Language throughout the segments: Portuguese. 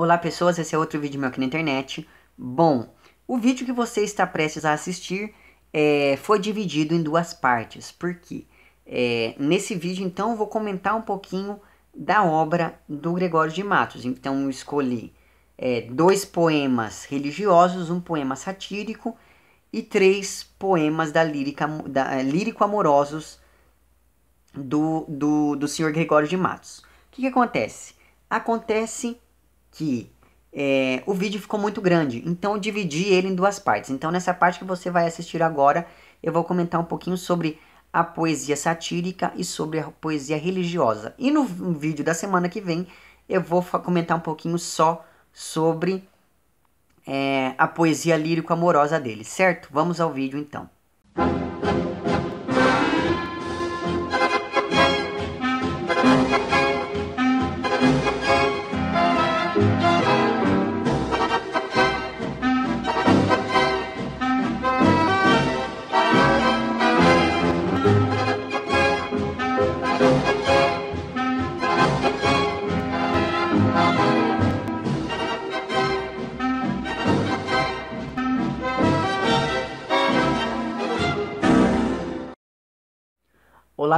Olá pessoas, esse é outro vídeo meu aqui na internet. Bom, o vídeo que você está prestes a assistir é, foi dividido em duas partes, porque é, nesse vídeo então eu vou comentar um pouquinho da obra do Gregório de Matos. Então eu escolhi é, dois poemas religiosos, um poema satírico e três poemas da lírica, da, lírico amorosos do, do, do senhor Gregório de Matos. O que, que acontece? Acontece que é, o vídeo ficou muito grande, então eu dividi ele em duas partes. Então nessa parte que você vai assistir agora, eu vou comentar um pouquinho sobre a poesia satírica e sobre a poesia religiosa. E no vídeo da semana que vem, eu vou comentar um pouquinho só sobre é, a poesia lírico-amorosa dele, certo? Vamos ao vídeo então. Música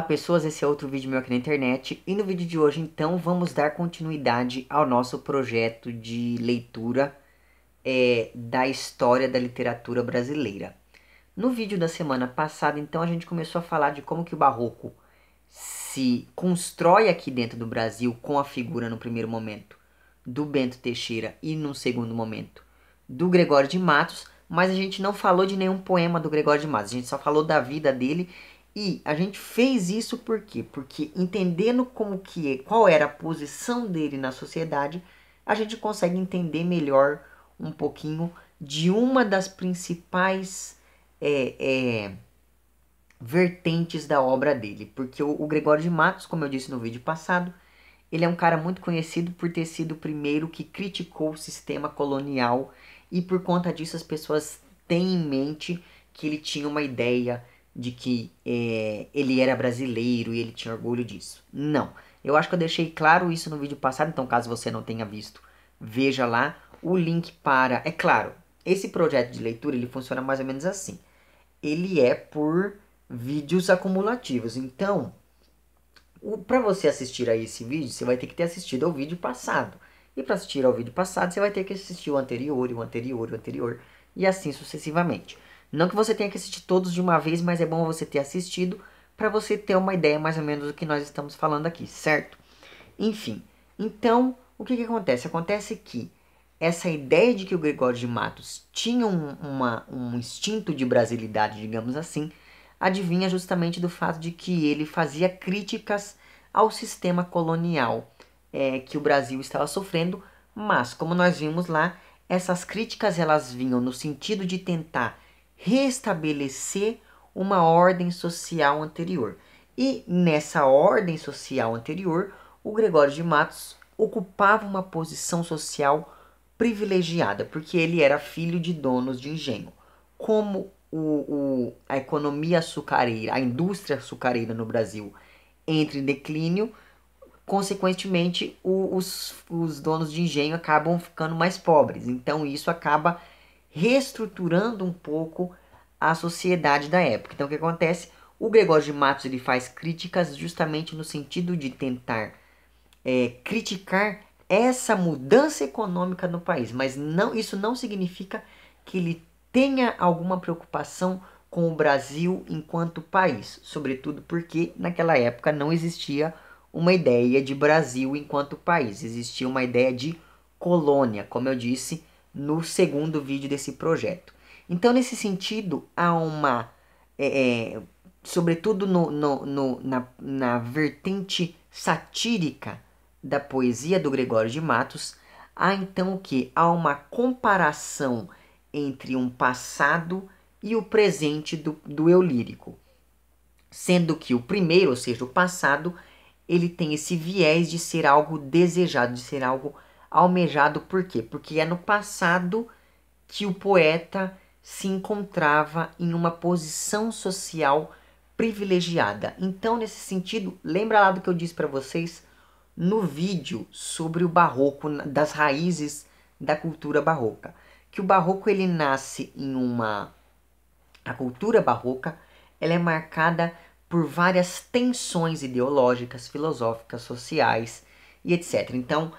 Olá pessoas, esse é outro vídeo meu aqui na internet e no vídeo de hoje então vamos dar continuidade ao nosso projeto de leitura é, da história da literatura brasileira. No vídeo da semana passada então a gente começou a falar de como que o barroco se constrói aqui dentro do Brasil com a figura no primeiro momento do Bento Teixeira e no segundo momento do Gregório de Matos, mas a gente não falou de nenhum poema do Gregório de Matos, a gente só falou da vida dele e a gente fez isso por quê? Porque entendendo como que é, qual era a posição dele na sociedade, a gente consegue entender melhor um pouquinho de uma das principais é, é, vertentes da obra dele. Porque o, o Gregório de Matos, como eu disse no vídeo passado, ele é um cara muito conhecido por ter sido o primeiro que criticou o sistema colonial e por conta disso as pessoas têm em mente que ele tinha uma ideia de que é, ele era brasileiro e ele tinha orgulho disso. Não. Eu acho que eu deixei claro isso no vídeo passado, então caso você não tenha visto, veja lá o link para. É claro, esse projeto de leitura ele funciona mais ou menos assim. Ele é por vídeos acumulativos. Então, para você assistir a esse vídeo, você vai ter que ter assistido ao vídeo passado. E para assistir ao vídeo passado, você vai ter que assistir o anterior, o anterior, o anterior, e assim sucessivamente. Não que você tenha que assistir todos de uma vez, mas é bom você ter assistido para você ter uma ideia mais ou menos do que nós estamos falando aqui, certo? Enfim, então o que, que acontece? Acontece que essa ideia de que o Gregório de Matos tinha um, uma, um instinto de brasilidade, digamos assim, adivinha justamente do fato de que ele fazia críticas ao sistema colonial é, que o Brasil estava sofrendo, mas como nós vimos lá, essas críticas elas vinham no sentido de tentar restabelecer uma ordem social anterior. E nessa ordem social anterior, o Gregório de Matos ocupava uma posição social privilegiada, porque ele era filho de donos de engenho. Como o, o, a economia açucareira, a indústria açucareira no Brasil entra em declínio, consequentemente o, os, os donos de engenho acabam ficando mais pobres. Então isso acaba reestruturando um pouco a sociedade da época. Então o que acontece? O Gregório de Matos ele faz críticas justamente no sentido de tentar é, criticar essa mudança econômica no país, mas não isso não significa que ele tenha alguma preocupação com o Brasil enquanto país, sobretudo porque naquela época não existia uma ideia de Brasil enquanto país, existia uma ideia de colônia, como eu disse no segundo vídeo desse projeto. Então, nesse sentido, há uma. É, é, sobretudo no, no, no, na, na vertente satírica da poesia do Gregório de Matos, há então o que? Há uma comparação entre um passado e o presente do, do eu lírico. Sendo que o primeiro, ou seja, o passado, ele tem esse viés de ser algo desejado, de ser algo almejado por quê? Porque é no passado que o poeta se encontrava em uma posição social privilegiada. Então, nesse sentido, lembra lá do que eu disse para vocês no vídeo sobre o barroco, das raízes da cultura barroca, que o barroco ele nasce em uma a cultura barroca, ela é marcada por várias tensões ideológicas, filosóficas, sociais e etc. Então,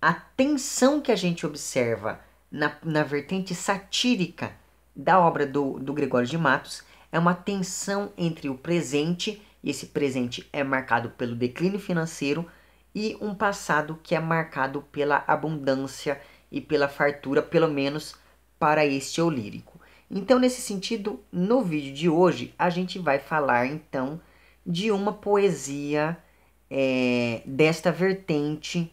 a tensão que a gente observa na, na vertente satírica da obra do, do Gregório de Matos é uma tensão entre o presente, e esse presente é marcado pelo declínio financeiro, e um passado que é marcado pela abundância e pela fartura, pelo menos para este eu lírico. Então, nesse sentido, no vídeo de hoje, a gente vai falar então de uma poesia é, desta vertente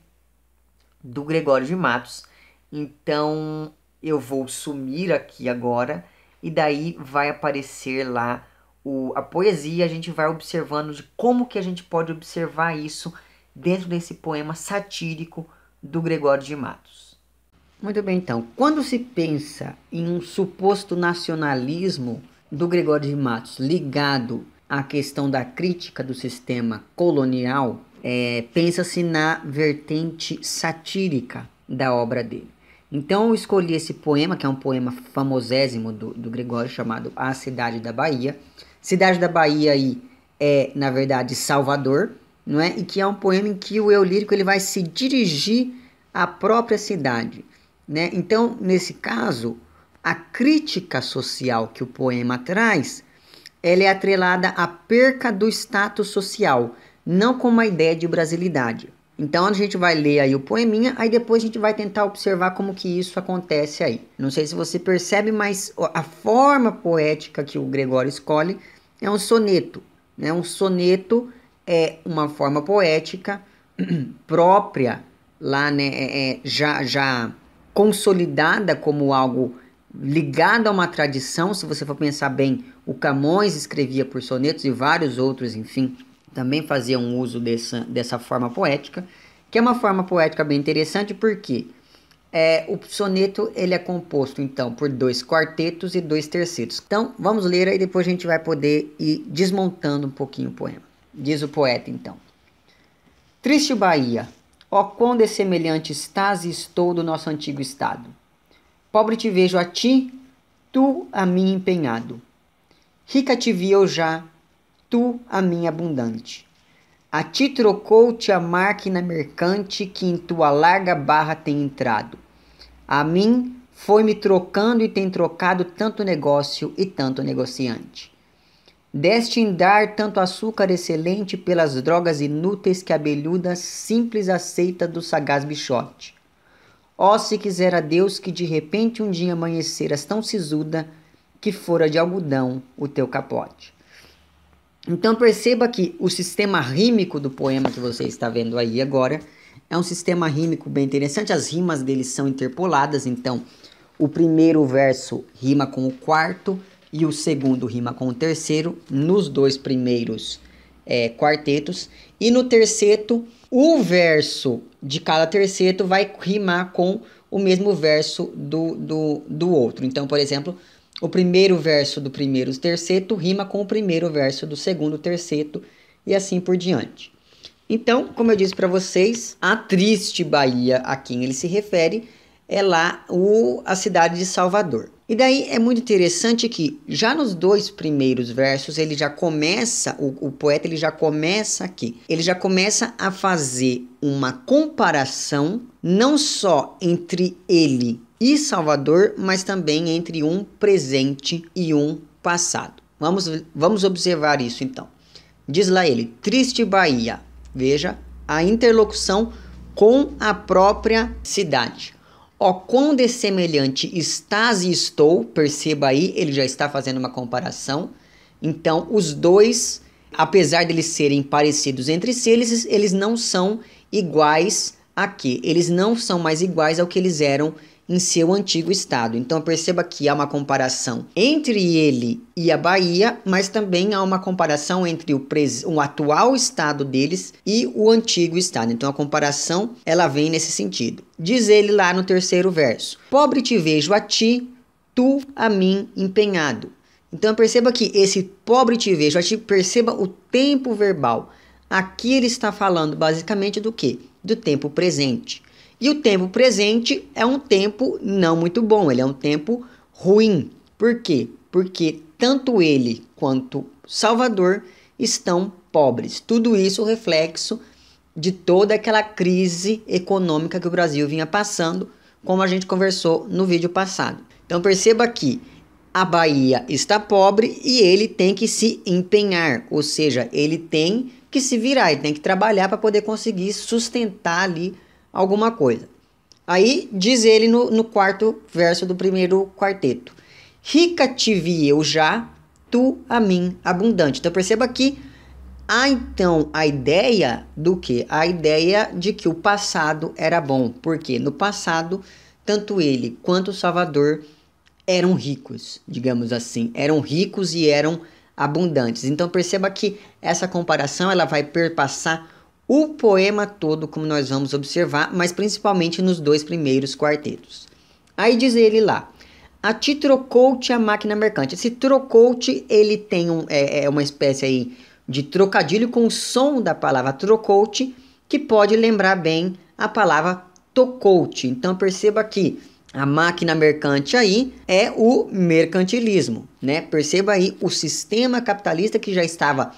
do Gregório de Matos. Então eu vou sumir aqui agora e daí vai aparecer lá o, a poesia. A gente vai observando de como que a gente pode observar isso dentro desse poema satírico do Gregório de Matos. Muito bem, então, quando se pensa em um suposto nacionalismo do Gregório de Matos ligado à questão da crítica do sistema colonial, é, pensa-se na vertente satírica da obra dele. Então eu escolhi esse poema, que é um poema famosésimo do, do Gregório, chamado A Cidade da Bahia. Cidade da Bahia aí é, na verdade, Salvador, não é? E que é um poema em que o eu lírico ele vai se dirigir à própria cidade, né? Então, nesse caso, a crítica social que o poema traz, ela é atrelada à perca do status social, não com uma ideia de brasilidade. Então a gente vai ler aí o poeminha, aí depois a gente vai tentar observar como que isso acontece aí. Não sei se você percebe, mas a forma poética que o Gregório escolhe é um soneto. Né? Um soneto é uma forma poética própria, lá né, é, é, já, já consolidada como algo ligado a uma tradição. Se você for pensar bem, o Camões escrevia por sonetos e vários outros, enfim, também fazia um uso dessa, dessa forma poética, que é uma forma poética bem interessante porque é, o soneto ele é composto então por dois quartetos e dois tercetos. Então vamos ler aí depois a gente vai poder ir desmontando um pouquinho o poema. Diz o poeta então: Triste Bahia, ó quão semelhante estás e estou do nosso antigo estado. Pobre te vejo a ti, tu a mim empenhado. Rica te vi eu já, tu a minha abundante. A ti trocou-te a máquina mercante que em tua larga barra tem entrado. A mim foi-me trocando e tem trocado tanto negócio e tanto negociante. Deste em dar tanto açúcar excelente pelas drogas inúteis que a belhuda simples aceita do sagaz bichote. Ó, oh, se quisera Deus que de repente um dia amanheceras tão sisuda que fora de algodão o teu capote. Então perceba que o sistema rímico do poema que você está vendo aí agora é um sistema rímico bem interessante. As rimas deles são interpoladas, então o primeiro verso rima com o quarto e o segundo rima com o terceiro nos dois primeiros é, quartetos. E no terceto, o verso de cada terceto vai rimar com o mesmo verso do, do, do outro. Então, por exemplo, o primeiro verso do primeiro terceto rima com o primeiro verso do segundo terceto e assim por diante. Então, como eu disse para vocês, a triste Bahia a quem ele se refere é lá o, a cidade de Salvador. E daí é muito interessante que já nos dois primeiros versos ele já começa, o, o poeta ele já começa aqui, ele já começa a fazer uma comparação não só entre ele e Salvador, mas também entre um presente e um passado. Vamos, vamos observar isso então. Diz lá ele: Triste Bahia. Veja a interlocução com a própria cidade. Ó, quão de semelhante estás e estou, perceba aí, ele já está fazendo uma comparação. Então, os dois, apesar de eles serem parecidos entre si, eles, eles não são iguais aqui. Eles não são mais iguais ao que eles eram em seu antigo estado. Então perceba que há uma comparação entre ele e a Bahia, mas também há uma comparação entre o, pres... o atual estado deles e o antigo estado. Então a comparação ela vem nesse sentido. Diz ele lá no terceiro verso: Pobre te vejo a ti, tu a mim empenhado. Então perceba que esse pobre te vejo a ti, perceba o tempo verbal. Aqui ele está falando basicamente do que? Do tempo presente. E o tempo presente é um tempo não muito bom, ele é um tempo ruim. Por quê? Porque tanto ele quanto Salvador estão pobres. Tudo isso reflexo de toda aquela crise econômica que o Brasil vinha passando, como a gente conversou no vídeo passado. Então perceba que a Bahia está pobre e ele tem que se empenhar, ou seja, ele tem que se virar e tem que trabalhar para poder conseguir sustentar ali alguma coisa. Aí diz ele no, no quarto verso do primeiro quarteto: Rica te vi eu já, tu a mim abundante. Então perceba que há então a ideia do que? A ideia de que o passado era bom, porque no passado tanto ele quanto o Salvador eram ricos, digamos assim, eram ricos e eram abundantes. Então perceba que essa comparação ela vai perpassar o poema todo, como nós vamos observar, mas principalmente nos dois primeiros quartetos. Aí diz ele lá: a ti trocou-te a máquina mercante. Esse trocou-te, ele tem um, é, é, uma espécie aí de trocadilho com o som da palavra trocou-te, que pode lembrar bem a palavra tocou-te. Então perceba aqui a máquina mercante aí é o mercantilismo, né? Perceba aí o sistema capitalista que já estava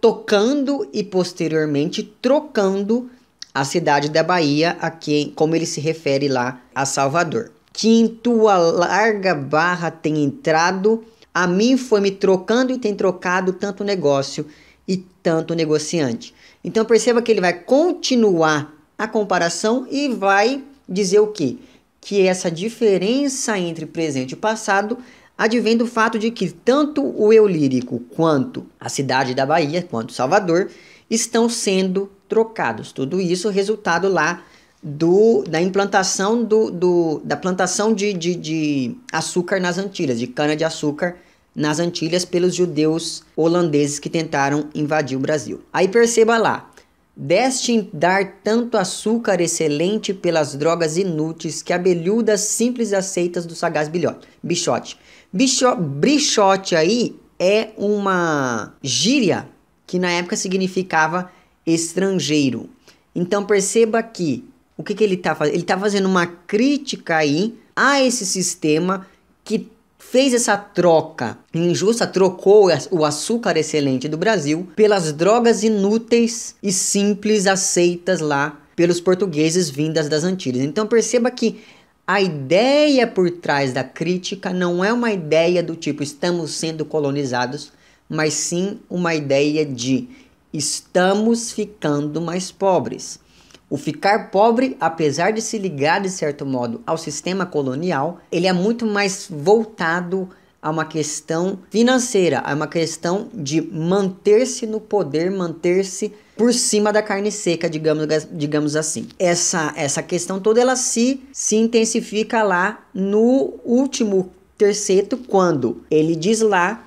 tocando e posteriormente trocando a cidade da Bahia, a quem, como ele se refere lá a Salvador. Quinto, a larga barra tem entrado, a mim foi me trocando e tem trocado tanto negócio e tanto negociante. Então perceba que ele vai continuar a comparação e vai dizer o que? que essa diferença entre presente e passado advém do fato de que tanto o eu lírico quanto a cidade da Bahia, quanto Salvador, estão sendo trocados. Tudo isso resultado lá do, da implantação do, do, da plantação de, de, de açúcar nas Antilhas, de cana-de-açúcar nas Antilhas pelos judeus holandeses que tentaram invadir o Brasil. Aí perceba lá, Deste dar tanto açúcar excelente pelas drogas inúteis que abelhudas simples aceitas do sagaz bilhote, bichote. Bicho, brichote aí é uma gíria que na época significava estrangeiro. Então perceba que o que, que ele está fazendo? Ele está fazendo uma crítica aí a esse sistema que fez essa troca injusta, trocou o açúcar excelente do Brasil pelas drogas inúteis e simples aceitas lá pelos portugueses vindas das Antilhas. Então perceba que a ideia por trás da crítica não é uma ideia do tipo estamos sendo colonizados, mas sim uma ideia de estamos ficando mais pobres. O ficar pobre, apesar de se ligar de certo modo ao sistema colonial, ele é muito mais voltado a uma questão financeira, a uma questão de manter-se no poder, manter-se por cima da carne seca, digamos, digamos assim. Essa, essa questão toda ela se, se intensifica lá no último terceiro, quando ele diz lá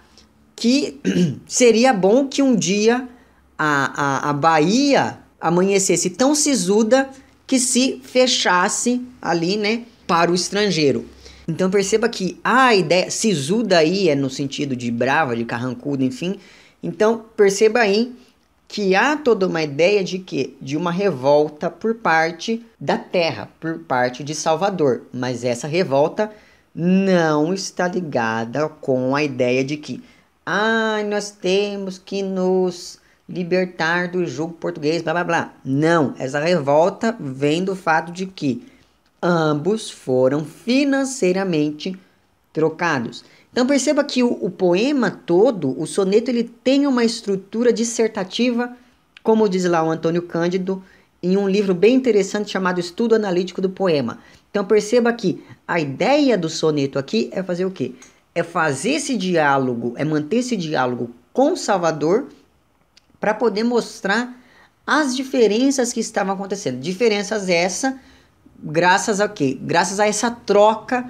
que seria bom que um dia a, a, a Bahia amanhecesse tão sisuda que se fechasse ali, né, para o estrangeiro. Então perceba que a ideia sisuda aí é no sentido de brava, de carrancuda, enfim. Então perceba aí que há toda uma ideia de que de uma revolta por parte da terra, por parte de Salvador, mas essa revolta não está ligada com a ideia de que ai, ah, nós temos que nos libertar do jugo português, blá blá blá. Não, essa revolta vem do fato de que ambos foram financeiramente trocados. Então perceba que o, o, poema todo, o soneto, ele tem uma estrutura dissertativa, como diz lá o Antônio Cândido, em um livro bem interessante chamado Estudo Analítico do Poema. Então perceba que a ideia do soneto aqui é fazer o quê? É fazer esse diálogo, é manter esse diálogo com Salvador para poder mostrar as diferenças que estavam acontecendo. Diferenças essa, graças a quê? Graças a essa troca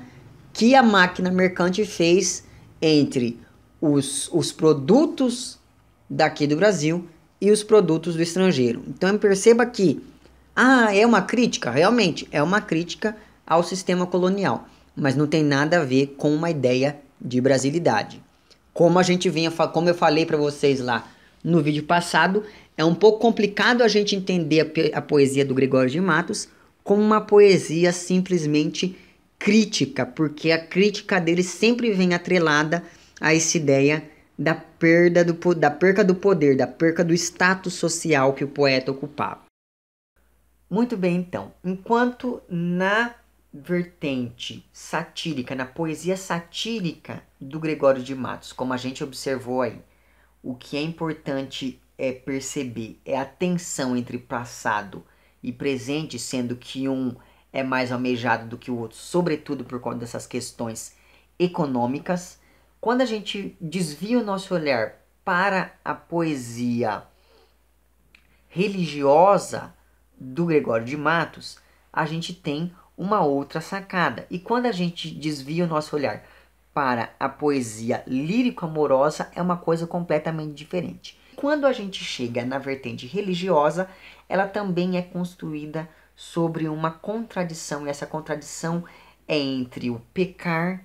que a máquina mercante fez entre os, os produtos daqui do Brasil e os produtos do estrangeiro. Então perceba que ah, é uma crítica, realmente é uma crítica ao sistema colonial, mas não tem nada a ver com uma ideia de brasilidade. Como a gente vinha, como eu falei para vocês lá no vídeo passado, é um pouco complicado a gente entender a, poesia do Gregório de Matos como uma poesia simplesmente crítica, porque a crítica dele sempre vem atrelada a essa ideia da perda do, da perca do poder, da perca do status social que o poeta ocupava. Muito bem, então. Enquanto na vertente satírica, na poesia satírica do Gregório de Matos, como a gente observou aí, o que é importante é perceber é a tensão entre passado e presente, sendo que um é mais almejado do que o outro, sobretudo por conta dessas questões econômicas. Quando a gente desvia o nosso olhar para a poesia religiosa do Gregório de Matos, a gente tem uma outra sacada. E quando a gente desvia o nosso olhar para a poesia lírico-amorosa é uma coisa completamente diferente. Quando a gente chega na vertente religiosa, ela também é construída sobre uma contradição, e essa contradição é entre o pecar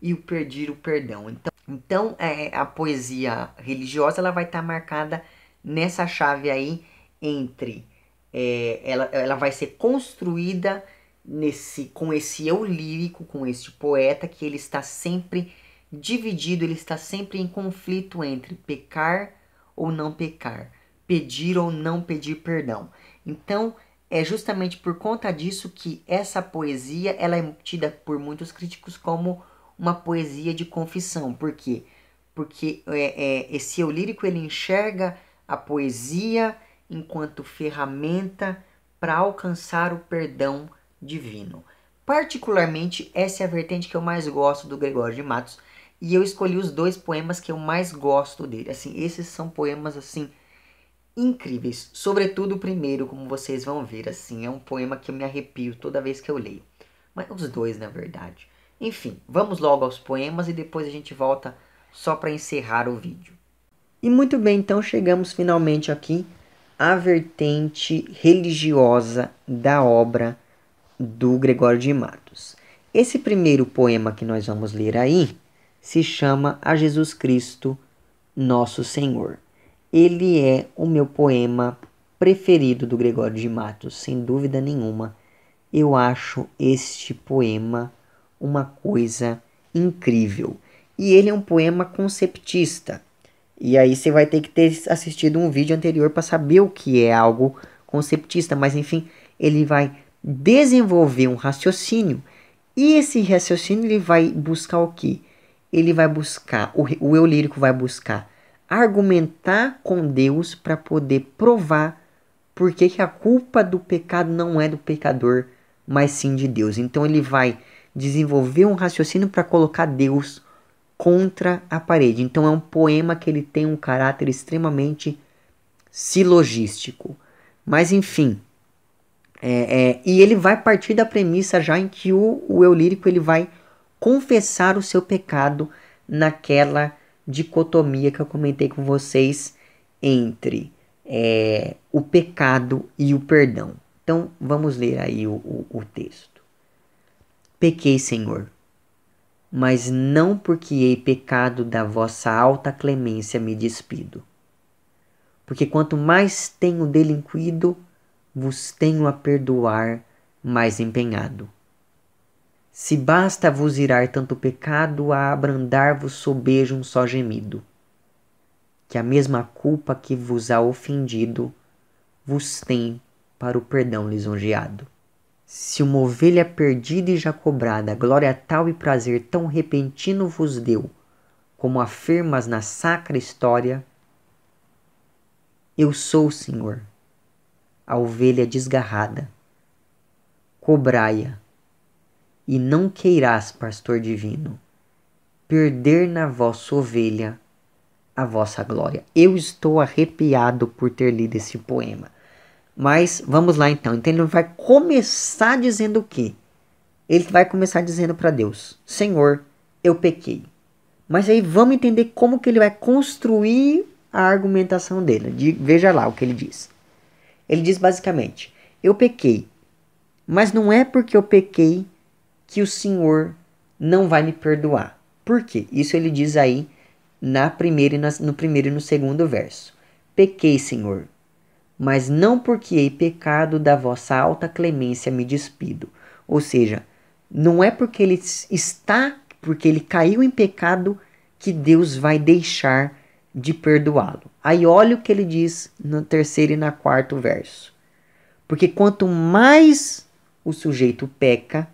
e o perder o perdão. Então, então é, a poesia religiosa ela vai estar tá marcada nessa chave aí entre é, ela, ela vai ser construída nesse com esse eu lírico, com este poeta que ele está sempre dividido, ele está sempre em conflito entre pecar ou não pecar, pedir ou não pedir perdão. Então, é justamente por conta disso que essa poesia, ela é tida por muitos críticos como uma poesia de confissão. Por quê? Porque é, é, esse eu lírico, ele enxerga a poesia enquanto ferramenta para alcançar o perdão divino. Particularmente, essa é a vertente que eu mais gosto do Gregório de Matos, e eu escolhi os dois poemas que eu mais gosto dele. Assim, esses são poemas assim incríveis, sobretudo o primeiro, como vocês vão ver, assim, é um poema que eu me arrepio toda vez que eu leio. Mas os dois, na verdade. Enfim, vamos logo aos poemas e depois a gente volta só para encerrar o vídeo. E muito bem, então chegamos finalmente aqui à vertente religiosa da obra do Gregório de Matos. Esse primeiro poema que nós vamos ler aí se chama A Jesus Cristo, Nosso Senhor. Ele é o meu poema preferido do Gregório de Matos, sem dúvida nenhuma. Eu acho este poema uma coisa incrível. E ele é um poema conceptista. E aí você vai ter que ter assistido um vídeo anterior para saber o que é algo conceptista, mas enfim, ele vai desenvolver um raciocínio e esse raciocínio ele vai buscar o quê? Ele vai buscar, o, o eu lírico vai buscar argumentar com Deus para poder provar por que, que a culpa do pecado não é do pecador, mas sim de Deus. Então ele vai desenvolver um raciocínio para colocar Deus contra a parede. Então é um poema que ele tem um caráter extremamente silogístico. Mas enfim, é, é, e ele vai partir da premissa já em que o, o eu lírico ele vai confessar o seu pecado naquela dicotomia que eu comentei com vocês entre é, o pecado e o perdão. Então vamos ler aí o, o, o texto. Pequei, Senhor, mas não porque hei pecado da vossa alta clemência me despido. Porque quanto mais tenho delinquido, vos tenho a perdoar mais empenhado. Se basta vos irar tanto pecado, a abrandar-vos sobejo um só gemido. Que a mesma culpa que vos há ofendido, vos tem para o perdão lisonjeado. Se uma ovelha perdida e já cobrada, glória tal e prazer tão repentino vos deu, como afirmas na sacra história, eu sou o Senhor, a ovelha desgarrada. Cobrai-a, e não queirás, pastor divino, perder na vossa ovelha a vossa glória. Eu estou arrepiado por ter lido esse poema. Mas vamos lá então. Então ele vai começar dizendo o quê? Ele vai começar dizendo para Deus: Senhor, eu pequei. Mas aí vamos entender como que ele vai construir a argumentação dele. De, veja lá o que ele diz. Ele diz basicamente: Eu pequei, mas não é porque eu pequei que o Senhor não vai me perdoar. Por quê? Isso ele diz aí na primeira na, no primeiro e no segundo verso. Pequei, Senhor, mas não porque hei pecado da vossa alta clemência me despido. Ou seja, não é porque ele está, porque ele caiu em pecado que Deus vai deixar de perdoá-lo. Aí olha o que ele diz no terceiro e na quarto verso. Porque quanto mais o sujeito peca,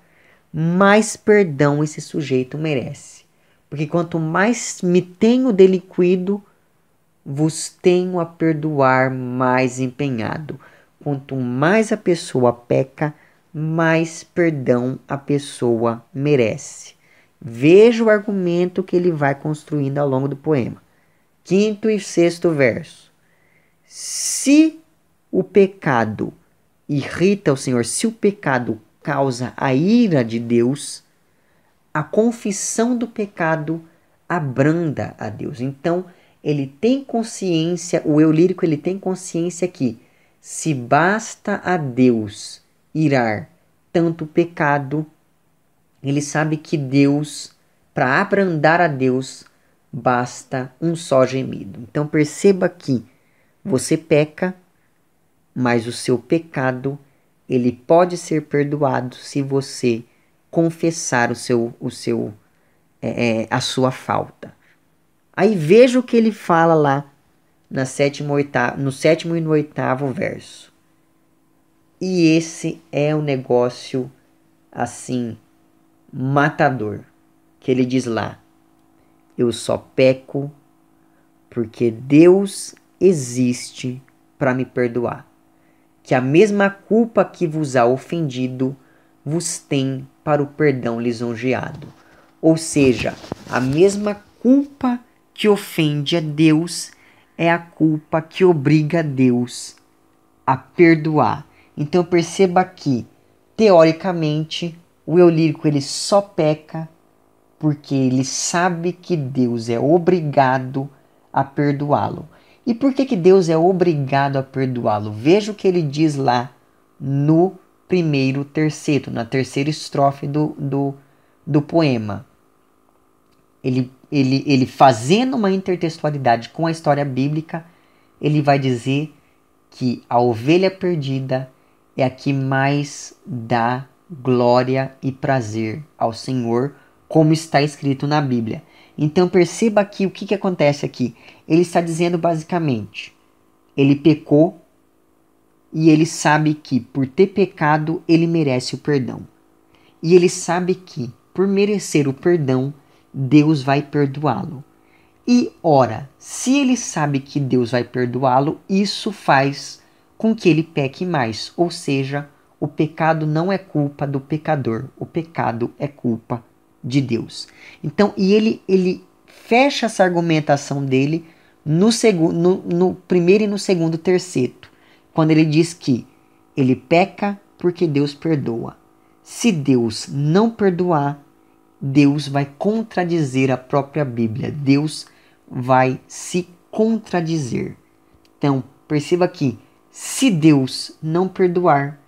mais perdão esse sujeito merece. Porque quanto mais me tenho delinquido, vos tenho a perdoar mais empenhado. Quanto mais a pessoa peca, mais perdão a pessoa merece. Veja o argumento que ele vai construindo ao longo do poema quinto e sexto verso. Se o pecado irrita o Senhor, se o pecado causa a ira de Deus, a confissão do pecado abranda a Deus. Então, ele tem consciência, o eu lírico ele tem consciência que se basta a Deus irar tanto pecado, ele sabe que Deus, para abrandar a Deus, basta um só gemido. Então perceba que você peca, mas o seu pecado ele pode ser perdoado se você confessar o seu, o seu, é, é a sua falta. Aí veja o que ele fala lá na sétimo oitavo, no sétimo e no oitavo verso. E esse é um negócio assim matador que ele diz lá eu só peco porque Deus existe para me perdoar. Que a mesma culpa que vos há ofendido vos tem para o perdão lisonjeado. Ou seja, a mesma culpa que ofende a Deus é a culpa que obriga a Deus a perdoar. Então perceba que, teoricamente, o eu lírico ele só peca porque ele sabe que Deus é obrigado a perdoá-lo. E por que, que Deus é obrigado a perdoá-lo? Veja o que ele diz lá no primeiro terceiro, na terceira estrofe do, do, do poema. Ele, ele, ele fazendo uma intertextualidade com a história bíblica, ele vai dizer que a ovelha perdida é a que mais dá glória e prazer ao Senhor, como está escrito na Bíblia. Então perceba aqui o que, que acontece aqui. Ele está dizendo basicamente: ele pecou e ele sabe que por ter pecado ele merece o perdão. E ele sabe que por merecer o perdão, Deus vai perdoá-lo. E ora, se ele sabe que Deus vai perdoá-lo, isso faz com que ele peque mais, ou seja, o pecado não é culpa do pecador, o pecado é culpa de Deus. Então, e ele, ele fecha essa argumentação dele no, segundo, no, no primeiro e no segundo terceto, quando ele diz que ele peca porque Deus perdoa. Se Deus não perdoar, Deus vai contradizer a própria Bíblia. Deus vai se contradizer. Então, perceba aqui: se Deus não perdoar,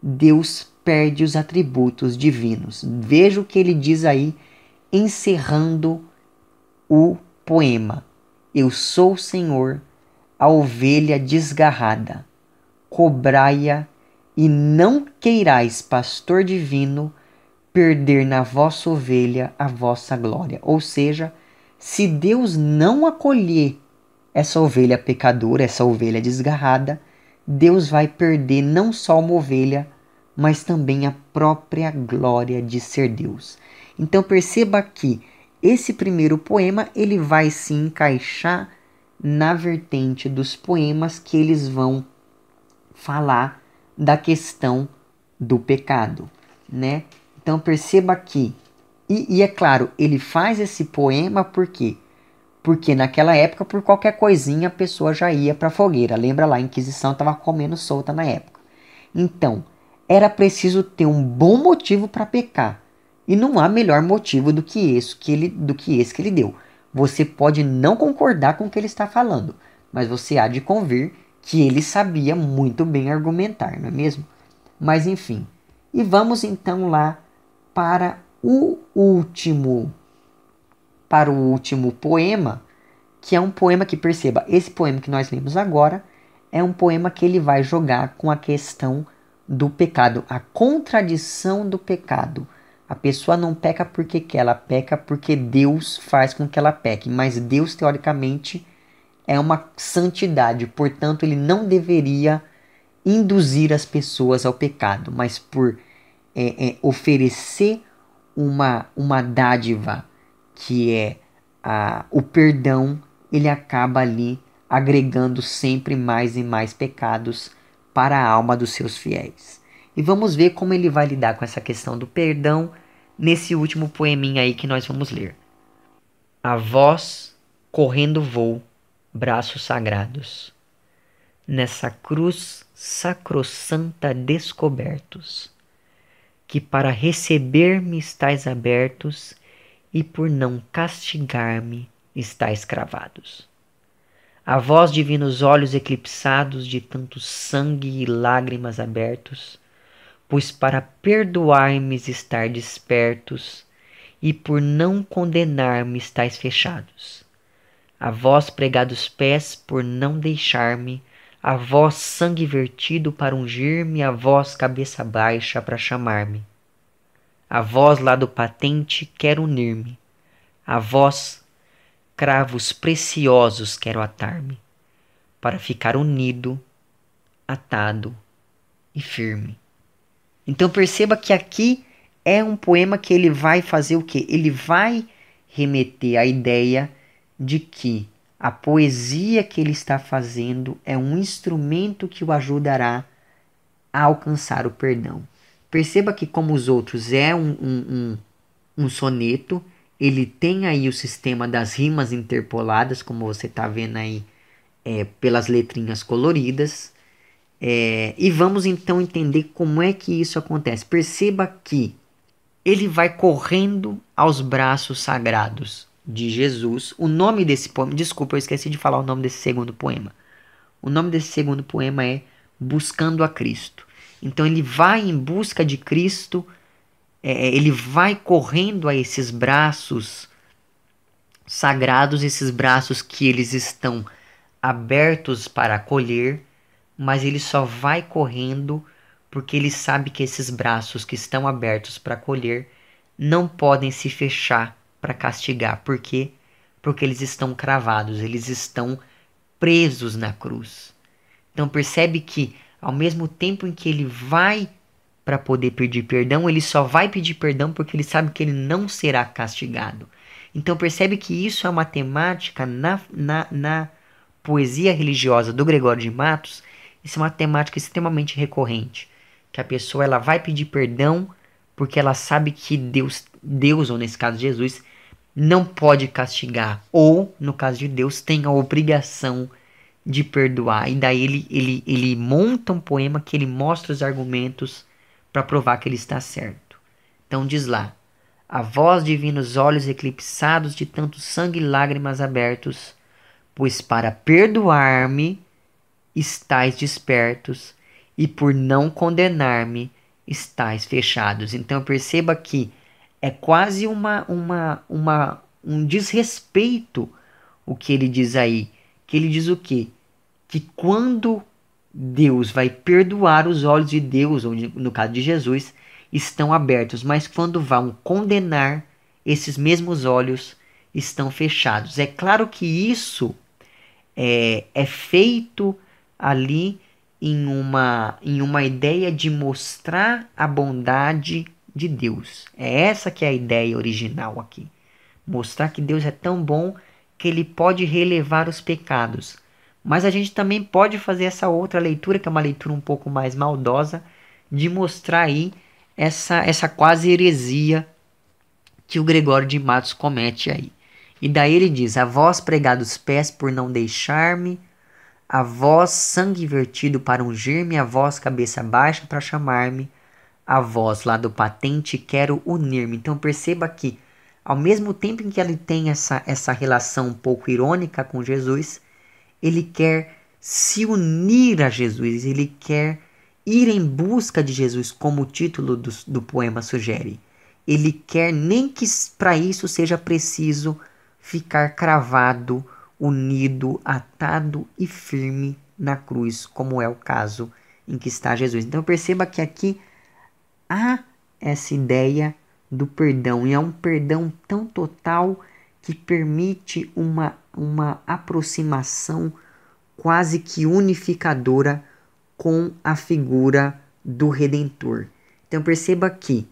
Deus perde os atributos divinos. Veja o que ele diz aí, encerrando o poema. Eu sou o Senhor, a ovelha desgarrada. Cobrai-a e não queirais, pastor divino, perder na vossa ovelha a vossa glória. Ou seja, se Deus não acolher essa ovelha pecadora, essa ovelha desgarrada, Deus vai perder não só uma ovelha, mas também a própria glória de ser Deus. Então perceba que esse primeiro poema ele vai se encaixar na vertente dos poemas que eles vão falar da questão do pecado, né? Então perceba que e, e é claro ele faz esse poema porque porque naquela época por qualquer coisinha a pessoa já ia para a fogueira. Lembra lá a Inquisição estava comendo solta na época. Então era preciso ter um bom motivo para pecar. E não há melhor motivo do que isso que ele do que esse que ele deu. Você pode não concordar com o que ele está falando, mas você há de convir que ele sabia muito bem argumentar, não é mesmo? Mas enfim. E vamos então lá para o último para o último poema, que é um poema que perceba, esse poema que nós lemos agora é um poema que ele vai jogar com a questão do pecado, a contradição do pecado. A pessoa não peca porque quer, ela peca porque Deus faz com que ela peque, mas Deus, teoricamente, é uma santidade, portanto, ele não deveria induzir as pessoas ao pecado, mas por é, é, oferecer uma, uma dádiva que é a, o perdão, ele acaba ali agregando sempre mais e mais pecados para a alma dos seus fiéis. E vamos ver como ele vai lidar com essa questão do perdão nesse último poeminha aí que nós vamos ler. A voz correndo vou, braços sagrados, nessa cruz sacrossanta descobertos, que para receber-me estáis abertos e por não castigar-me estáis cravados. A voz de os olhos eclipsados de tanto sangue e lágrimas abertos, pois para perdoar-me estar despertos e por não condenar-me estáis fechados. A vós pregados pés por não deixar-me, a vós sangue vertido para ungir-me, a vós cabeça baixa para chamar-me. A vós lá do patente quero unir-me, a vós cravos preciosos quero atar-me, para ficar unido, atado e firme. Então perceba que aqui é um poema que ele vai fazer o quê? Ele vai remeter à ideia de que a poesia que ele está fazendo é um instrumento que o ajudará a alcançar o perdão. Perceba que, como os outros, é um, um, um, um soneto, ele tem aí o sistema das rimas interpoladas, como você está vendo aí é, pelas letrinhas coloridas. É, e vamos então entender como é que isso acontece. Perceba que ele vai correndo aos braços sagrados de Jesus. O nome desse poema, desculpa, eu esqueci de falar o nome desse segundo poema. O nome desse segundo poema é Buscando a Cristo. Então ele vai em busca de Cristo é, é, ele vai correndo a esses braços sagrados, esses braços que eles estão abertos para acolher, mas ele só vai correndo porque ele sabe que esses braços que estão abertos para acolher não podem se fechar para castigar. Por quê? Porque eles estão cravados, eles estão presos na cruz. Então percebe que ao mesmo tempo em que ele vai para poder pedir perdão, ele só vai pedir perdão porque ele sabe que ele não será castigado. Então percebe que isso é uma temática na, na, na poesia religiosa do Gregório de Matos, isso é uma temática extremamente recorrente, que a pessoa ela vai pedir perdão porque ela sabe que Deus, Deus ou nesse caso Jesus, não pode castigar, ou no caso de Deus tem a obrigação de perdoar. E daí ele, ele, ele monta um poema que ele mostra os argumentos para provar que ele está certo. Então diz lá: A voz divina, os olhos eclipsados de tanto sangue e lágrimas abertos, pois para perdoar-me estais despertos, e por não condenar-me estais fechados. Então perceba que é quase uma, uma, uma, um desrespeito o que ele diz aí. Que ele diz o quê? Que quando Deus vai perdoar os olhos de Deus, ou no caso de Jesus, estão abertos, mas quando vão condenar, esses mesmos olhos estão fechados. É claro que isso é, é feito ali em uma, em uma ideia de mostrar a bondade de Deus. É essa que é a ideia original aqui. Mostrar que Deus é tão bom que ele pode relevar os pecados. Mas a gente também pode fazer essa outra leitura, que é uma leitura um pouco mais maldosa, de mostrar aí essa, essa quase heresia que o Gregório de Matos comete aí. E daí ele diz: A vós pregado os pés por não deixar-me, a vós sangue vertido para ungir-me, a vós cabeça baixa para chamar-me, a vós lá do patente quero unir-me. Então perceba que, ao mesmo tempo em que ele tem essa, essa relação um pouco irônica com Jesus, ele quer se unir a Jesus, ele quer ir em busca de Jesus, como o título do, do poema sugere. Ele quer, nem que para isso seja preciso ficar cravado, unido, atado e firme na cruz, como é o caso em que está Jesus. Então perceba que aqui há essa ideia do perdão, e é um perdão tão total que permite uma, uma aproximação quase que unificadora com a figura do Redentor. Então perceba que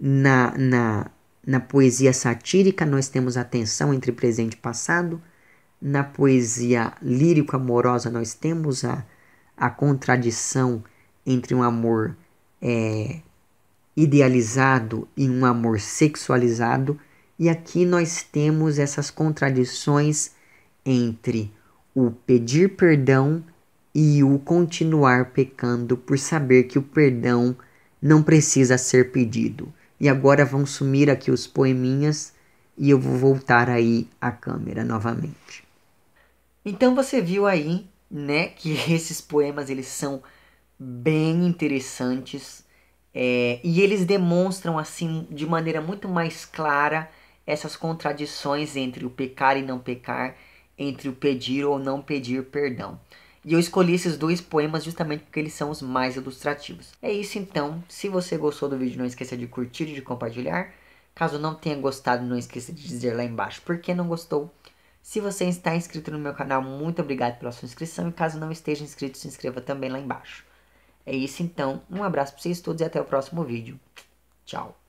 na, na, na poesia satírica nós temos a tensão entre presente e passado, na poesia lírico-amorosa nós temos a, a contradição entre um amor é, idealizado e um amor sexualizado. E aqui nós temos essas contradições entre o pedir perdão e o continuar pecando por saber que o perdão não precisa ser pedido. E agora vão sumir aqui os poeminhas e eu vou voltar aí à câmera novamente. Então você viu aí, né, que esses poemas eles são bem interessantes é, e eles demonstram assim de maneira muito mais clara essas contradições entre o pecar e não pecar, entre o pedir ou não pedir perdão. E eu escolhi esses dois poemas justamente porque eles são os mais ilustrativos. É isso então. Se você gostou do vídeo, não esqueça de curtir e de compartilhar. Caso não tenha gostado, não esqueça de dizer lá embaixo por que não gostou. Se você está inscrito no meu canal, muito obrigado pela sua inscrição. E caso não esteja inscrito, se inscreva também lá embaixo. É isso então. Um abraço para vocês todos e até o próximo vídeo. Tchau.